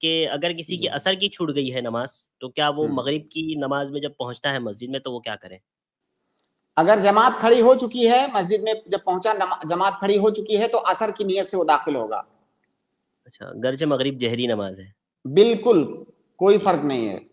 कि अगर किसी की असर की छूट गई है नमाज तो क्या वो मगरिब की नमाज में जब पहुंचता है मस्जिद में तो वो क्या करे अगर जमात खड़ी हो चुकी है मस्जिद में जब पहुंचा जमात खड़ी हो चुकी है तो असर की नीयत से वो दाखिल होगा अच्छा गर्ज मगरिब जहरी नमाज है बिल्कुल कोई फर्क नहीं है